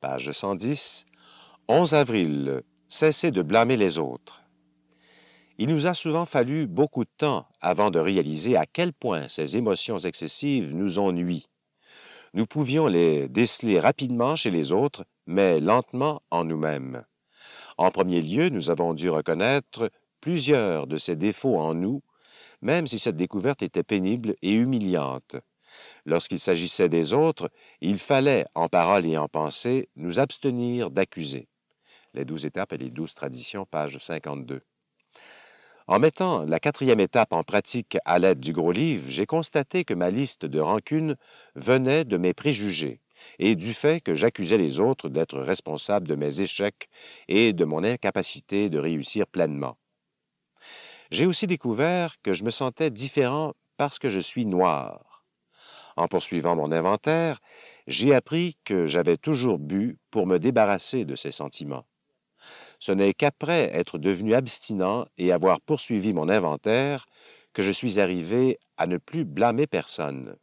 page 110, 11 avril, cessez de blâmer les autres. Il nous a souvent fallu beaucoup de temps avant de réaliser à quel point ces émotions excessives nous ont ennuient. Nous pouvions les déceler rapidement chez les autres, mais lentement en nous-mêmes. En premier lieu, nous avons dû reconnaître plusieurs de ces défauts en nous, même si cette découverte était pénible et humiliante. Lorsqu'il s'agissait des autres, il fallait, en parole et en pensée, nous abstenir d'accuser. Les douze étapes et les douze traditions, page 52. En mettant la quatrième étape en pratique à l'aide du gros livre, j'ai constaté que ma liste de rancunes venait de mes préjugés et du fait que j'accusais les autres d'être responsables de mes échecs et de mon incapacité de réussir pleinement. J'ai aussi découvert que je me sentais différent parce que je suis noir. En poursuivant mon inventaire, j'ai appris que j'avais toujours bu pour me débarrasser de ces sentiments. Ce n'est qu'après être devenu abstinent et avoir poursuivi mon inventaire que je suis arrivé à ne plus blâmer personne.